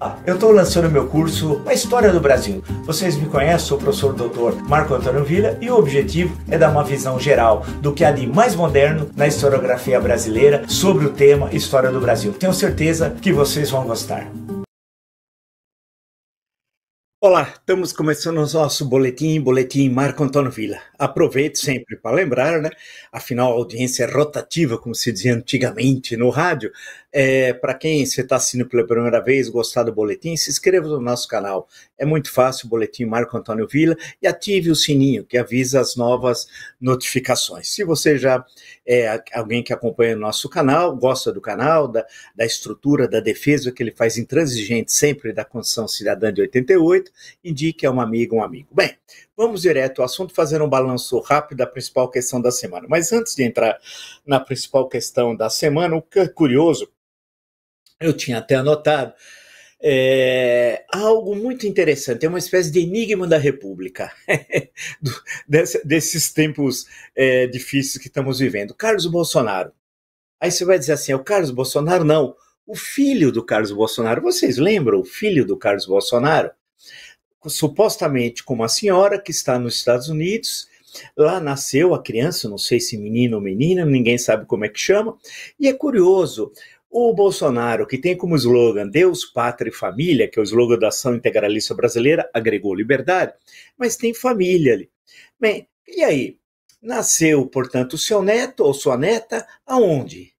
Olá, ah, eu estou lançando meu curso A História do Brasil. Vocês me conhecem, sou o professor doutor Marco Antônio Vila e o objetivo é dar uma visão geral do que há de mais moderno na historiografia brasileira sobre o tema História do Brasil. Tenho certeza que vocês vão gostar. Olá, estamos começando o nosso boletim, boletim Marco Antônio Vila. Aproveito sempre para lembrar, né? Afinal, a audiência é rotativa, como se dizia antigamente no rádio. É, para quem se está assistindo pela primeira vez, gostar do boletim, se inscreva no nosso canal. É muito fácil, o boletim Marco Antônio Vila, e ative o sininho que avisa as novas notificações. Se você já é alguém que acompanha o nosso canal, gosta do canal, da, da estrutura, da defesa que ele faz intransigente sempre da Constituição Cidadã de 88, indique a um amigo um amigo. Bem, vamos direto ao assunto, fazer um balanço rápido da principal questão da semana. Mas antes de entrar na principal questão da semana, o que é curioso eu tinha até anotado, é, algo muito interessante, é uma espécie de enigma da República, desses tempos é, difíceis que estamos vivendo. Carlos Bolsonaro. Aí você vai dizer assim: é o Carlos Bolsonaro? Não, o filho do Carlos Bolsonaro. Vocês lembram o filho do Carlos Bolsonaro? Supostamente com uma senhora que está nos Estados Unidos Lá nasceu a criança, não sei se menino ou menina, ninguém sabe como é que chama. E é curioso, o Bolsonaro, que tem como slogan Deus, Pátria e Família, que é o slogan da Ação Integralista Brasileira, agregou liberdade, mas tem família ali. Bem, e aí? Nasceu, portanto, seu neto ou sua neta, aonde?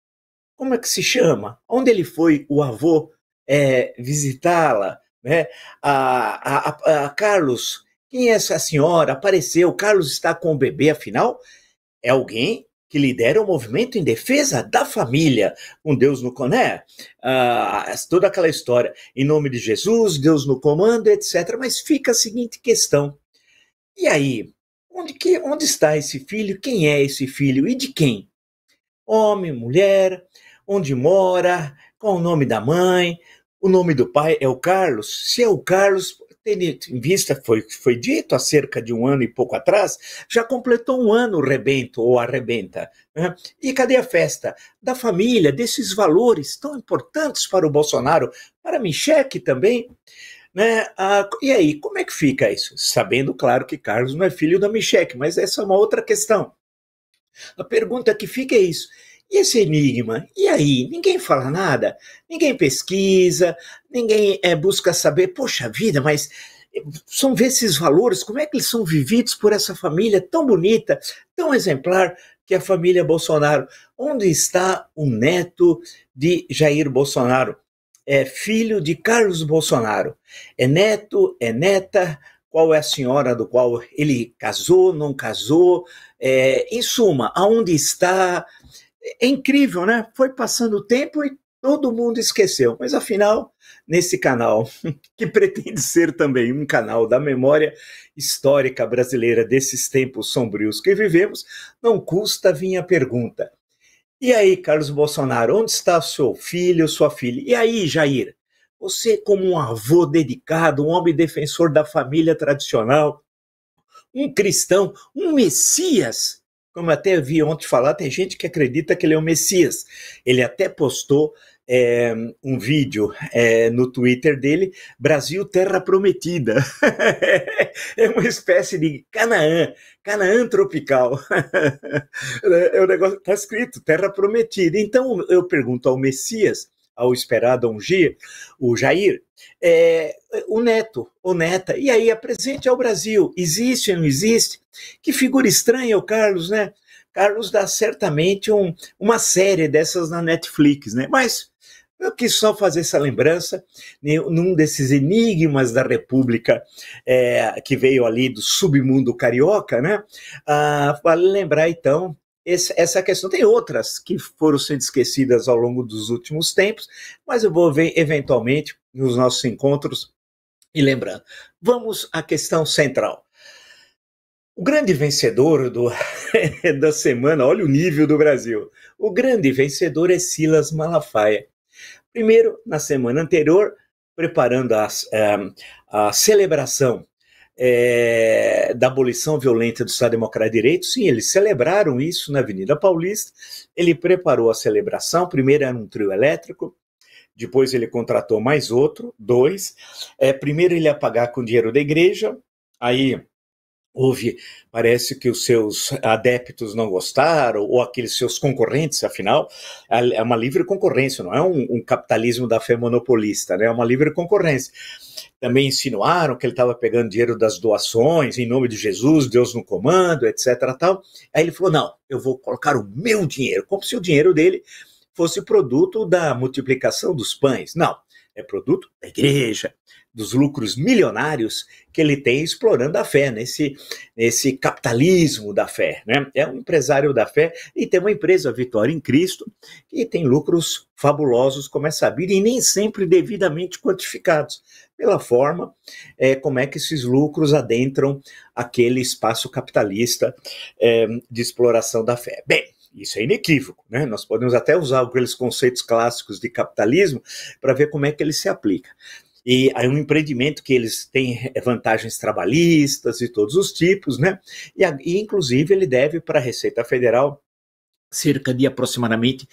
Como é que se chama? Onde ele foi, o avô, é, visitá-la? Né? A, a, a, Carlos, quem é essa senhora? Apareceu, Carlos está com o bebê, afinal? É alguém que lidera o movimento em defesa da família, com Deus no coné, ah, toda aquela história, em nome de Jesus, Deus no comando, etc. Mas fica a seguinte questão: e aí, onde, que, onde está esse filho? Quem é esse filho e de quem? Homem, mulher, onde mora, qual o nome da mãe, o nome do pai é o Carlos? Se é o Carlos, tendo em vista foi foi dito há cerca de um ano e pouco atrás, já completou um ano o rebento ou arrebenta. Né? E cadê a festa? Da família, desses valores tão importantes para o Bolsonaro, para Michele também. Né? Ah, e aí, como é que fica isso? Sabendo, claro, que Carlos não é filho da Michele, mas essa é uma outra questão. A pergunta que fica é isso: e esse enigma? E aí? Ninguém fala nada? Ninguém pesquisa? Ninguém é, busca saber? Poxa vida, mas eh, são ver esses valores, como é que eles são vividos por essa família tão bonita, tão exemplar, que é a família Bolsonaro. Onde está o neto de Jair Bolsonaro? É filho de Carlos Bolsonaro. É neto, é neta, qual é a senhora do qual ele casou, não casou, é, em suma, aonde está, é incrível, né? Foi passando o tempo e todo mundo esqueceu. Mas afinal, nesse canal, que pretende ser também um canal da memória histórica brasileira desses tempos sombrios que vivemos, não custa vir a pergunta. E aí, Carlos Bolsonaro, onde está seu filho, sua filha? E aí, Jair? Você, como um avô dedicado, um homem defensor da família tradicional, um cristão, um messias, como eu até vi ontem falar, tem gente que acredita que ele é o Messias. Ele até postou é, um vídeo é, no Twitter dele, Brasil Terra Prometida. é uma espécie de Canaã, Canaã tropical. é o é negócio está escrito Terra Prometida. Então eu pergunto ao Messias ao esperado ungir, o Jair, é, o neto o neta, e aí apresente é ao Brasil, existe ou não existe? Que figura estranha o Carlos, né? Carlos dá certamente um, uma série dessas na Netflix, né? Mas eu quis só fazer essa lembrança né, num desses enigmas da República é, que veio ali do submundo carioca, né? Ah, vale lembrar então esse, essa questão. Tem outras que foram sendo esquecidas ao longo dos últimos tempos, mas eu vou ver eventualmente nos nossos encontros e lembrando. Vamos à questão central. O grande vencedor do, da semana, olha o nível do Brasil. O grande vencedor é Silas Malafaia. Primeiro, na semana anterior, preparando a, eh, a celebração é, da abolição violenta do Estado Democrático de Direito, sim, eles celebraram isso na Avenida Paulista. Ele preparou a celebração, primeiro era um trio elétrico, depois ele contratou mais outro, dois. É, primeiro ele ia pagar com dinheiro da igreja, aí houve, parece que os seus adeptos não gostaram, ou aqueles seus concorrentes, afinal, é, é uma livre concorrência, não é um, um capitalismo da fé monopolista, né? é uma livre concorrência. Também insinuaram que ele estava pegando dinheiro das doações, em nome de Jesus, Deus no comando, etc. Tal. Aí ele falou: não, eu vou colocar o meu dinheiro, como se o dinheiro dele fosse produto da multiplicação dos pães. Não, é produto da igreja, dos lucros milionários que ele tem explorando a fé, nesse, nesse capitalismo da fé. Né? É um empresário da fé e tem uma empresa, Vitória em Cristo, que tem lucros fabulosos, como é sabido, e nem sempre devidamente quantificados, pela forma é, como é que esses lucros adentram aquele espaço capitalista é, de exploração da fé. Bem, isso é inequívoco, né? Nós podemos até usar aqueles conceitos clássicos de capitalismo para ver como é que ele se aplica e aí um empreendimento que eles têm vantagens trabalhistas de todos os tipos, né? E, e inclusive ele deve para a Receita Federal cerca de aproximadamente,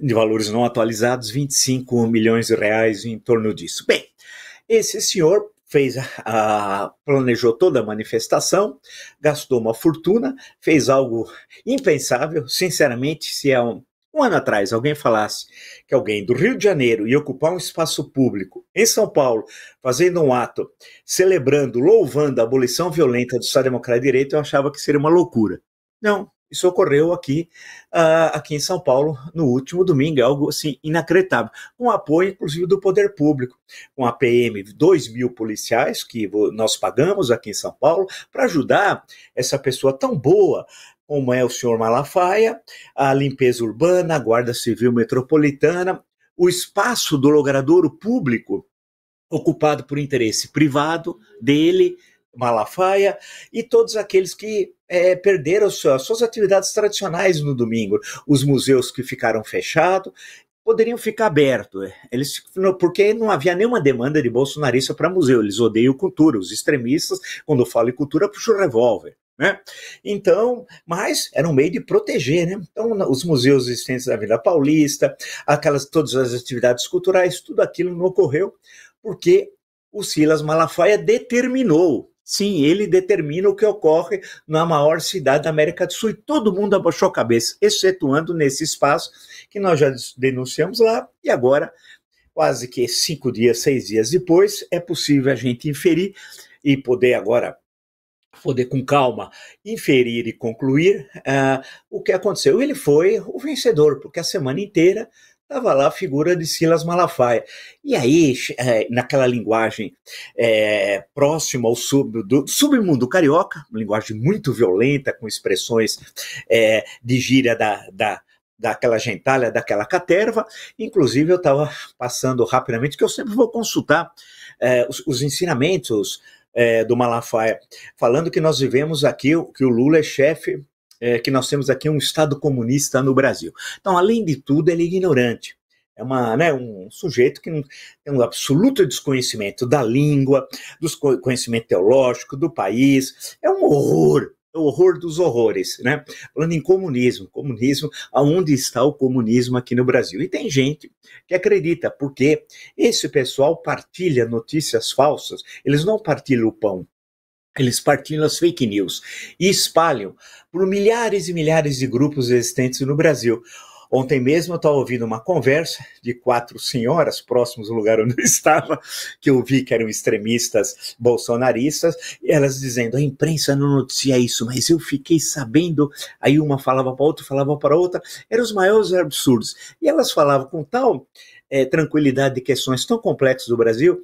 de valores não atualizados, 25 milhões de reais em torno disso. Bem, esse senhor fez a, a, planejou toda a manifestação, gastou uma fortuna, fez algo impensável, sinceramente, se é um, um ano atrás alguém falasse que alguém do Rio de Janeiro ia ocupar um espaço público em São Paulo, fazendo um ato, celebrando, louvando a abolição violenta do Estado Democrático de Direito, eu achava que seria uma loucura. Não, isso ocorreu aqui, uh, aqui em São Paulo no último domingo, é algo assim inacreditável, com apoio inclusive do poder público, com a PM, 2 mil policiais que nós pagamos aqui em São Paulo para ajudar essa pessoa tão boa, como é o senhor Malafaia, a limpeza urbana, a guarda civil metropolitana, o espaço do logradouro público ocupado por interesse privado dele, Malafaia, e todos aqueles que é, perderam suas, suas atividades tradicionais no domingo, os museus que ficaram fechados, poderiam ficar abertos. Eles, porque não havia nenhuma demanda de bolsonarista para museu. Eles odeiam cultura. Os extremistas, quando falam em cultura, puxam o revólver. Né? Então, mas era um meio de proteger, né? Então, os museus existentes da Vila Paulista, aquelas todas as atividades culturais, tudo aquilo não ocorreu porque o Silas Malafaia determinou. Sim, ele determina o que ocorre na maior cidade da América do Sul e todo mundo abaixou a cabeça, excetuando nesse espaço que nós já denunciamos lá e agora, quase que cinco dias, seis dias depois, é possível a gente inferir e poder agora poder com calma inferir e concluir uh, o que aconteceu. Ele foi o vencedor, porque a semana inteira estava lá a figura de Silas Malafaia. E aí, é, naquela linguagem é, próxima ao sub, do, submundo carioca, linguagem muito violenta, com expressões é, de gíria da, da daquela gentalha, daquela caterva. Inclusive, eu estava passando rapidamente, que eu sempre vou consultar os, os ensinamentos, é, do Malafaia, falando que nós vivemos aqui, que o Lula é chefe, é, que nós temos aqui um Estado comunista no Brasil. Então, além de tudo, ele é ignorante. É uma, né, um sujeito que tem um absoluto desconhecimento da língua, do conhecimento teológico, do país. É um horror o horror dos horrores, né? Falando em comunismo, comunismo, aonde está o comunismo aqui no Brasil? E tem gente que acredita, porque esse pessoal partilha notícias falsas, eles não partilham o pão, eles partilham as fake news e espalham por milhares e milhares de grupos existentes no Brasil. Ontem mesmo eu estava ouvindo uma conversa de quatro senhoras próximos do lugar onde eu estava, que eu vi que eram extremistas bolsonaristas, elas dizendo: a imprensa não noticia isso, mas eu fiquei sabendo. Aí uma falava para outra, falava para outra, eram os maiores absurdos. E elas falavam com tal é, tranquilidade de questões tão complexas do Brasil,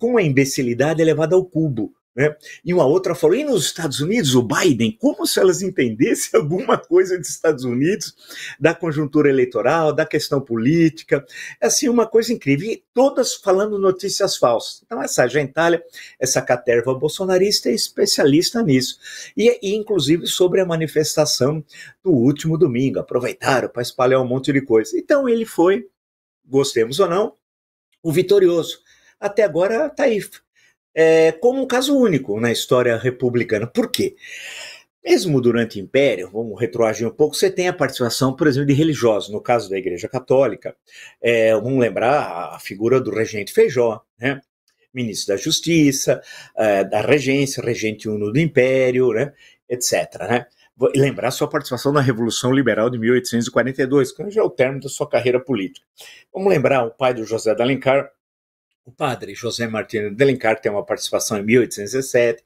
com uma imbecilidade elevada ao cubo. Né? E uma outra falou: e nos Estados Unidos, o Biden? Como se elas entendessem alguma coisa dos Estados Unidos, da conjuntura eleitoral, da questão política. É assim, uma coisa incrível. E todas falando notícias falsas. Então, essa gentalha, essa caterva bolsonarista é especialista nisso. E, e inclusive, sobre a manifestação do último domingo. Aproveitaram para espalhar um monte de coisa. Então, ele foi, gostemos ou não, o vitorioso. Até agora, tá aí é, como um caso único na história republicana. Por quê? Mesmo durante o Império, vamos retroagir um pouco, você tem a participação, por exemplo, de religiosos. No caso da Igreja Católica, é, vamos lembrar a figura do regente Feijó, né? ministro da Justiça, é, da Regência, regente uno do Império, né? etc. Né? lembrar sua participação na Revolução Liberal de 1842, que já é o término da sua carreira política. Vamos lembrar o pai do José de Alencar, o padre José Martínez de Alencar tem uma participação em 1817,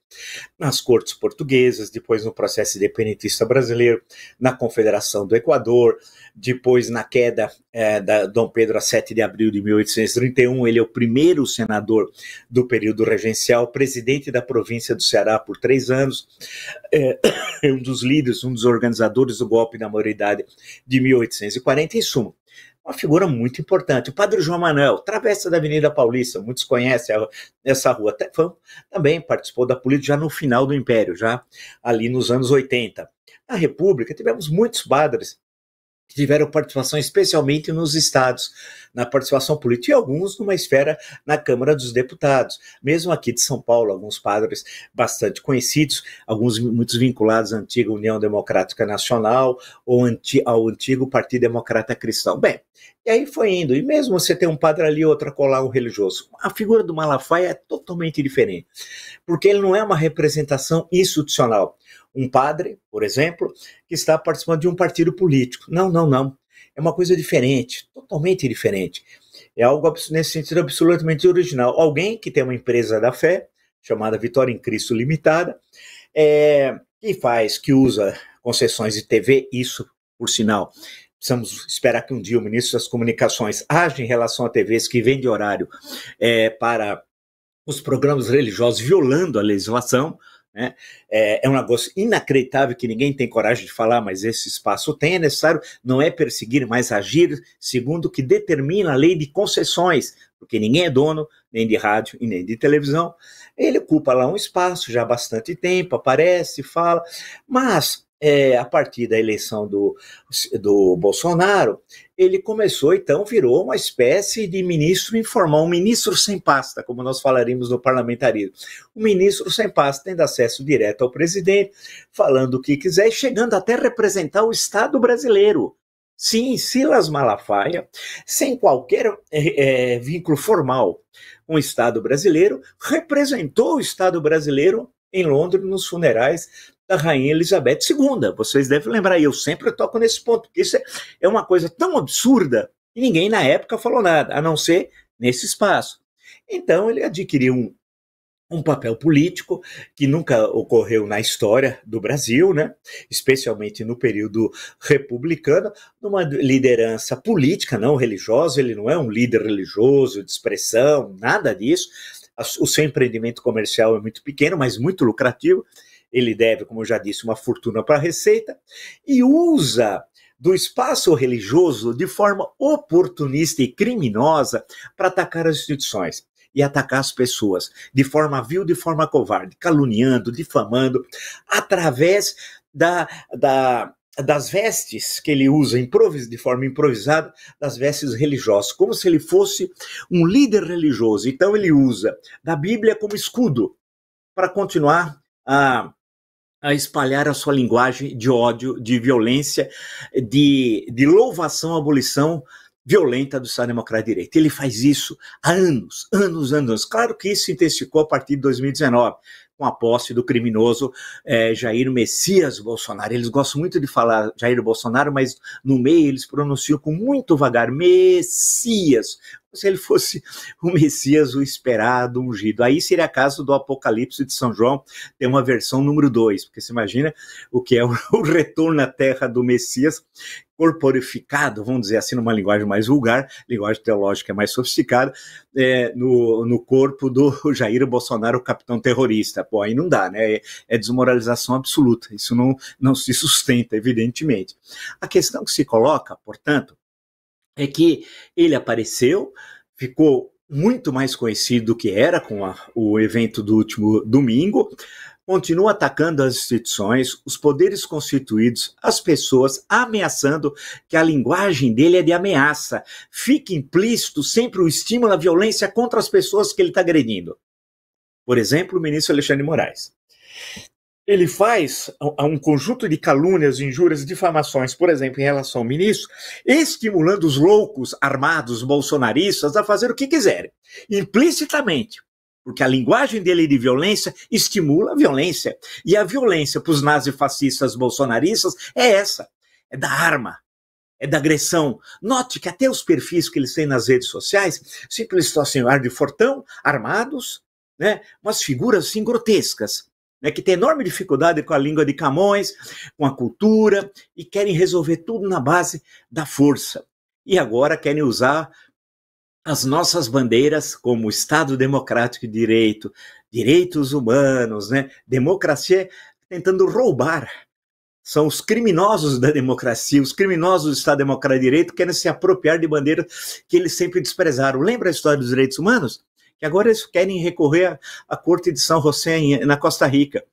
nas cortes portuguesas, depois no processo independentista brasileiro, na Confederação do Equador, depois na queda é, da Dom Pedro a 7 de abril de 1831, ele é o primeiro senador do período regencial, presidente da província do Ceará por três anos, é, é um dos líderes, um dos organizadores do golpe da maioridade de 1840, em suma uma figura muito importante. O Padre João Manuel, travessa da Avenida Paulista, muitos conhecem essa rua, também participou da política já no final do Império, já ali nos anos 80. Na República, tivemos muitos padres que tiveram participação especialmente nos estados, na participação política e alguns numa esfera na Câmara dos Deputados. Mesmo aqui de São Paulo, alguns padres bastante conhecidos, alguns muitos vinculados à antiga União Democrática Nacional ou ao antigo Partido Democrata Cristão. Bem, e aí foi indo. E mesmo você ter um padre ali, outra colar um religioso. A figura do Malafaia é totalmente diferente, porque ele não é uma representação institucional. Um padre, por exemplo, que está participando de um partido político. Não, não, não. É uma coisa diferente, totalmente diferente. É algo nesse sentido absolutamente original. Alguém que tem uma empresa da fé, chamada Vitória em Cristo Limitada, é, que faz, que usa concessões de TV, isso, por sinal, precisamos esperar que um dia o ministro das Comunicações age em relação a TVs que vende horário é, para os programas religiosos, violando a legislação, né? É, é, um negócio inacreditável que ninguém tem coragem de falar, mas esse espaço tem, é necessário, não é perseguir, mas agir, segundo o que determina a lei de concessões, porque ninguém é dono nem de rádio e nem de televisão. Ele ocupa lá um espaço já há bastante tempo, aparece, fala, mas é, a partir da eleição do, do Bolsonaro, ele começou, então, virou uma espécie de ministro informal, um ministro sem pasta, como nós falaremos no parlamentarismo. Um ministro sem pasta tendo acesso direto ao presidente, falando o que quiser e chegando até representar o Estado brasileiro. Sim, Silas Malafaia, sem qualquer é, é vínculo formal com o Estado brasileiro, representou o Estado brasileiro em Londres nos funerais da Rainha Elizabeth II. Vocês devem lembrar, e eu sempre toco nesse ponto, porque isso é, é uma coisa tão absurda que ninguém na época falou nada, a não ser nesse espaço. Então ele adquiriu um, um papel político que nunca ocorreu na história do Brasil, né? especialmente no período republicano, numa liderança política, não religiosa, ele não é um líder religioso, de expressão, nada disso. O seu empreendimento comercial é muito pequeno, mas muito lucrativo. Ele deve, como eu já disse, uma fortuna para a Receita e usa do espaço religioso de forma oportunista e criminosa para atacar as instituições e atacar as pessoas de forma vil, de forma covarde, caluniando, difamando, através da, da, das vestes que ele usa improvis, de forma improvisada, das vestes religiosas, como se ele fosse um líder religioso. Então ele usa da Bíblia como escudo para continuar a a espalhar a sua linguagem de ódio, de violência, de, de louvação à abolição violenta do Estado Democrático de Direito. Ele faz isso há anos, anos, anos. Claro que isso se intensificou a partir de 2019, com a posse do criminoso é, Jair Messias Bolsonaro. Eles gostam muito de falar Jair Bolsonaro, mas no meio eles pronunciam com muito vagar Messias se ele fosse o Messias, o esperado, o ungido. Aí seria caso do Apocalipse de São João, ter uma versão número 2, porque se imagina o que é o, o retorno à terra do Messias, corporificado, vamos dizer assim, numa linguagem mais vulgar, linguagem teológica é mais sofisticada, é, no, no corpo do Jair Bolsonaro, o capitão terrorista. Pô, aí não dá, né? É, é, desmoralização absoluta. Isso não, não se sustenta, evidentemente. A questão que se coloca, portanto, é que ele apareceu, ficou muito mais conhecido do que era com a, o evento do último domingo, continua atacando as instituições, os poderes constituídos, as pessoas, ameaçando que a linguagem dele é de ameaça. Fica implícito sempre o estímulo à violência contra as pessoas que ele está agredindo. Por exemplo, o ministro Alexandre Moraes ele faz a um conjunto de calúnias, injúrias e difamações, por exemplo, em relação ao ministro, estimulando os loucos armados bolsonaristas a fazer o que quiserem, implicitamente. Porque a linguagem dele de violência estimula a violência. E a violência para os nazifascistas bolsonaristas é essa: é da arma, é da agressão. Note que até os perfis que eles têm nas redes sociais sempre estão assim, ar de fortão, armados, né? umas figuras assim grotescas né, que tem enorme dificuldade com a língua de Camões, com a cultura, e querem resolver tudo na base da força. E agora querem usar as nossas bandeiras como Estado Democrático de Direito, direitos humanos, né, democracia, tentando roubar. São os criminosos da democracia, os criminosos do Estado Democrático de Direito querem se apropriar de bandeiras que eles sempre desprezaram. Lembra a história dos direitos humanos? que agora eles querem recorrer à, corte de São José em, na Costa Rica.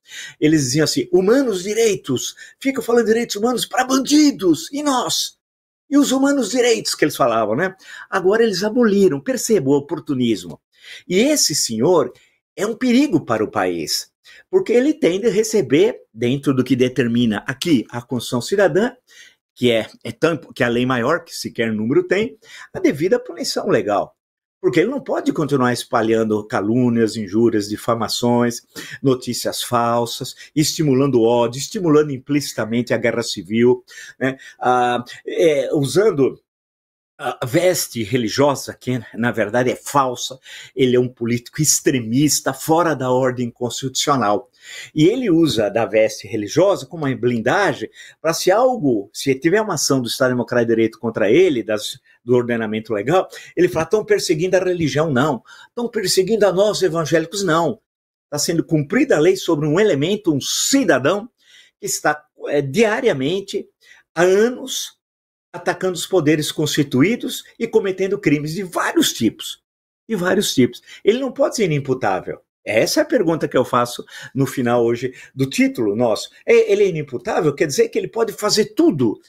Eles diziam assim: humanos direitos, fica falando direitos humanos para bandidos, e nós? E os humanos direitos que eles falavam, né? Agora eles aboliram, perceba o oportunismo. E esse senhor é um perigo para o país, porque ele tem de receber, dentro do que determina aqui a Constituição Cidadã, que é, é que é a lei maior, que sequer número tem, a devida punição legal porque ele não pode continuar espalhando calúnias, injúrias, difamações, notícias falsas, estimulando ódio, estimulando implicitamente a guerra civil, né? ah, é, usando a veste religiosa, que na verdade é falsa, ele é um político extremista, fora da ordem constitucional. E ele usa da veste religiosa como uma blindagem para se algo, se tiver uma ação do Estado Democrático de Direito contra ele, das do ordenamento legal, ele fala: estão perseguindo a religião? Não. Estão perseguindo a nós, evangélicos? Não. Está sendo cumprida a lei sobre um elemento, um cidadão, que está é, diariamente, há anos, atacando os poderes constituídos e cometendo crimes de vários tipos. De vários tipos. Ele não pode ser inimputável. Essa é a pergunta que eu faço no final hoje do título nosso. É, ele é inimputável? Quer dizer que ele pode fazer tudo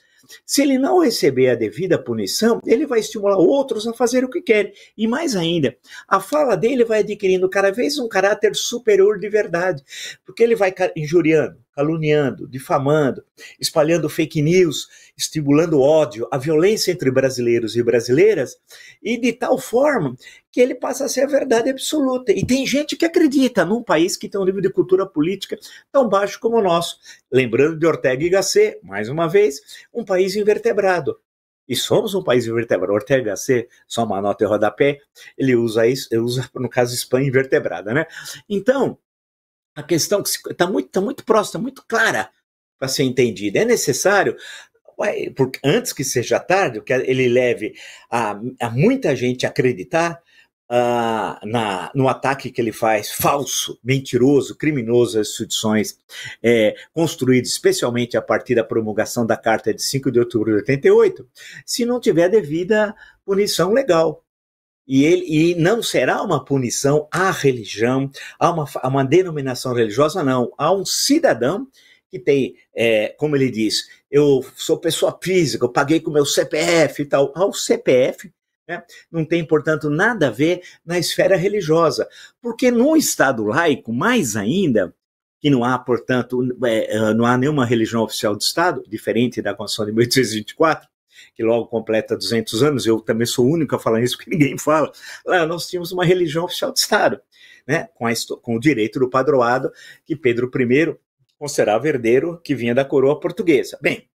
se ele não receber a devida punição, ele vai estimular outros a fazer o que querem. E mais ainda, a fala dele vai adquirindo cada vez um caráter superior de verdade, porque ele vai injuriando caluniando, difamando, espalhando fake news, estimulando ódio, a violência entre brasileiros e brasileiras, e de tal forma que ele passa a ser a verdade absoluta. E tem gente que acredita num país que tem um nível de cultura política tão baixo como o nosso. Lembrando de Ortega e Gasset, mais uma vez, um país invertebrado. E somos um país invertebrado. Ortega Gasset, só uma nota e rodapé, ele usa isso, ele usa, no caso, Espanha invertebrada, né? Então, a questão que está muito, tá muito próxima, tá muito clara para ser entendida. É necessário, porque antes que seja tarde, que ele leve a, a muita gente a acreditar Uh, na, no ataque que ele faz falso, mentiroso, criminoso às instituições é, construídas especialmente a partir da promulgação da Carta de 5 de outubro de 88, se não tiver devida punição legal. E, ele, e não será uma punição à religião, a uma, a uma denominação religiosa, não. A um cidadão que tem, é, como ele diz, eu sou pessoa física, eu paguei com meu CPF e tal, ao CPF, né? não tem, portanto, nada a ver na esfera religiosa. Porque no Estado laico, mais ainda, que não há, portanto, é, é não há nenhuma religião oficial do Estado, diferente da Constituição de 1824, que logo completa 200 anos, eu também sou o único a falar isso, porque ninguém fala, lá nós tínhamos uma religião oficial de Estado, né, com, a, com o direito do padroado que Pedro I considerava herdeiro que vinha da coroa portuguesa. Bem,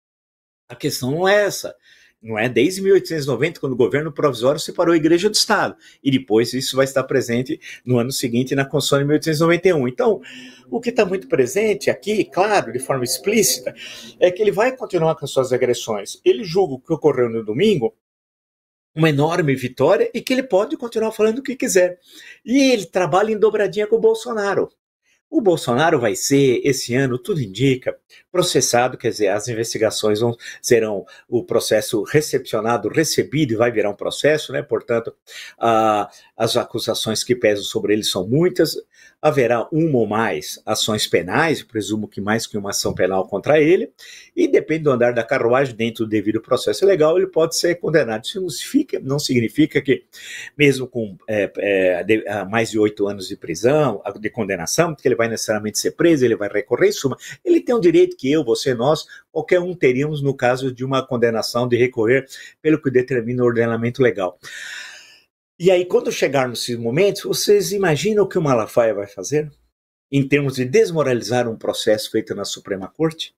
a questão não é essa não é? Desde 1890, quando o governo provisório separou a igreja do Estado. E depois isso vai estar presente no ano seguinte na Constituição de 1891. Então, o que está muito presente aqui, claro, de forma explícita, é que ele vai continuar com suas agressões. Ele julga o que ocorreu no domingo uma enorme vitória e que ele pode continuar falando o que quiser. E ele trabalha em dobradinha com o Bolsonaro. O Bolsonaro vai ser, esse ano, tudo indica, processado, quer dizer, as investigações vão, serão o processo recepcionado, recebido e vai virar um processo, né? Portanto, as acusações que pesam sobre ele são muitas haverá uma ou mais ações penais, presumo que mais que uma ação penal contra ele, e depende do andar da carruagem, dentro do devido processo legal, ele pode ser condenado. Isso não significa, não significa que, mesmo com é, é, de, mais de oito anos de prisão, de condenação, que ele vai necessariamente ser preso, ele vai recorrer, em suma, ele tem um direito que eu, você, nós, qualquer um teríamos no caso de uma condenação de recorrer pelo que determina o ordenamento legal. E aí, quando chegar nesses momentos, vocês imaginam o que o Malafaia vai fazer em termos de desmoralizar um processo feito na Suprema Corte?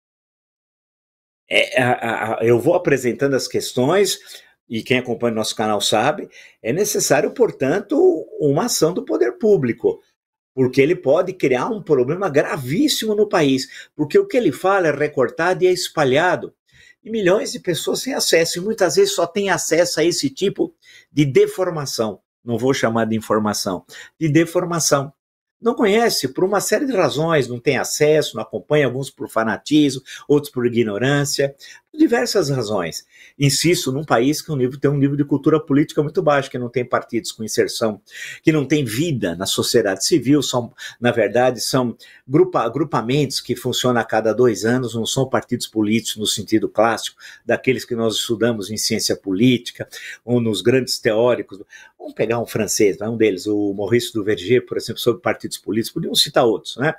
É, a, a, eu vou apresentando as questões, e quem acompanha nosso canal sabe, é necessário, portanto, uma ação do poder público, porque ele pode criar um problema gravíssimo no país, porque o que ele fala é recortado e é espalhado e milhões de pessoas sem acesso, e muitas vezes só têm acesso a esse tipo de deformação. Não vou chamar de informação, de deformação. Não conhece por uma série de razões, não tem acesso, não acompanha, alguns por fanatismo, outros por ignorância, diversas razões. Insisto, num país que um nível tem um nível de cultura política muito baixo, que não tem partidos com inserção, que não tem vida na sociedade civil, são, na verdade, são grupa, grupamentos que funcionam a cada dois anos, não são partidos políticos no sentido clássico, daqueles que nós estudamos em ciência política, ou nos grandes teóricos. Vamos pegar um francês, é um deles, o Maurice Duverger, por exemplo, sobre partidos políticos, podíamos citar outros, né?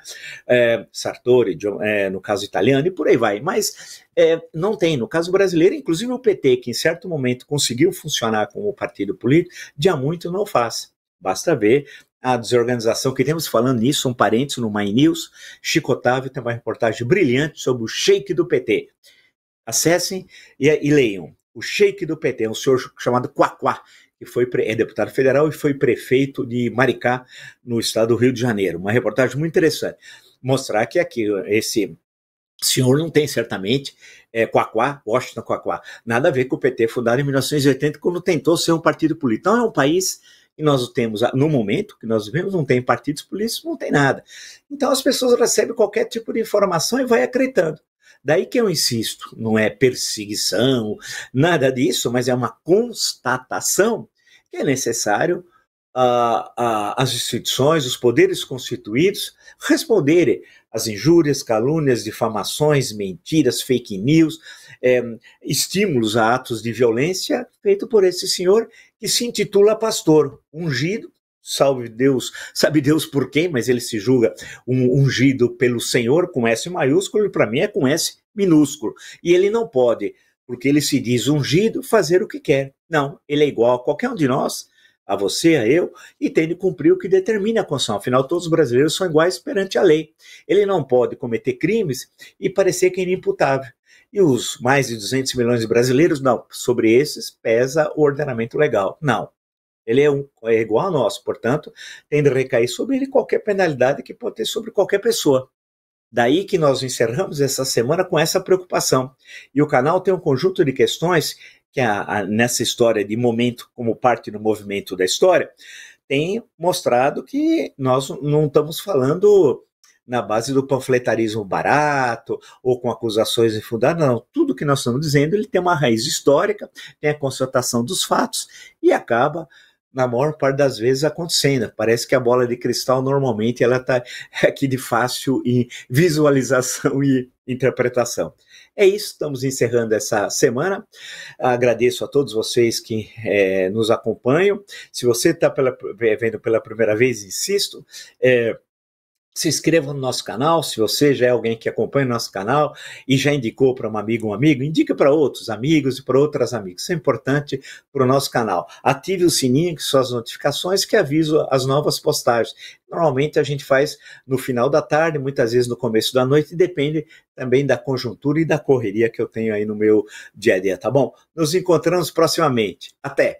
É, Sartori, John, é, no caso italiano, e por aí vai. Mas é, não tem. No caso brasileiro, inclusive o PT, que em certo momento conseguiu funcionar como partido político, de há muito não faz. Basta ver a desorganização que temos falando nisso, um parênteses no My News. Chico Otávio tem uma reportagem brilhante sobre o shake do PT. Acessem e, e leiam. O shake do PT, um senhor chamado Quaquá, que foi é deputado federal e foi prefeito de Maricá, no estado do Rio de Janeiro. Uma reportagem muito interessante. Mostrar que aqui esse senhor não tem, certamente, é, Quaquá, Washington Quaquá. Nada a ver com o PT, fundado em 1980, quando tentou ser um partido político. Então é um país que nós temos, ah, no momento que nós vivemos, não tem partidos políticos, não tem nada. Então as pessoas recebem qualquer tipo de informação e vai acreditando. Daí que eu insisto, não é perseguição, nada disso, mas é uma constatação que é necessário uh, uh, as instituições, os poderes constituídos responderem as injúrias, calúnias, difamações, mentiras, fake news, é, estímulos a atos de violência feito por esse senhor que se intitula pastor, ungido, salve Deus, sabe Deus por quem, mas ele se julga um ungido pelo Senhor com S maiúsculo e para mim é com S minúsculo. E ele não pode, porque ele se diz ungido, fazer o que quer. Não, ele é igual a qualquer um de nós a você, a eu, e tem de cumprir o que determina a Constituição. Afinal, todos os brasileiros são iguais perante a lei. Ele não pode cometer crimes e parecer que é inimputável. E os mais de 200 milhões de brasileiros, não. Sobre esses pesa o ordenamento legal. Não. Ele é, um, é igual ao nosso, portanto, tem de recair sobre ele qualquer penalidade que pode ter sobre qualquer pessoa. Daí que nós encerramos essa semana com essa preocupação. E o canal tem um conjunto de questões que a, a, nessa história de momento como parte do movimento da história, tem mostrado que nós não estamos falando na base do panfletarismo barato ou com acusações infundadas, não. Tudo que nós estamos dizendo ele tem uma raiz histórica, tem a constatação dos fatos e acaba na maior parte das vezes acontecendo. Parece que a bola de cristal normalmente ela está aqui de fácil visualização e interpretação. É isso, estamos encerrando essa semana. Agradeço a todos vocês que é, nos acompanham. Se você está é, vendo pela primeira vez, insisto, é, se inscreva no nosso canal. Se você já é alguém que acompanha o nosso canal e já indicou para um amigo, um amigo, indica para outros amigos e para outras amigas. Isso é importante para o nosso canal. Ative o sininho, que são as notificações que avisam as novas postagens. Normalmente a gente faz no final da tarde, muitas vezes no começo da noite, depende também da conjuntura e da correria que eu tenho aí no meu dia a dia, tá bom? Nos encontramos proximamente. Até!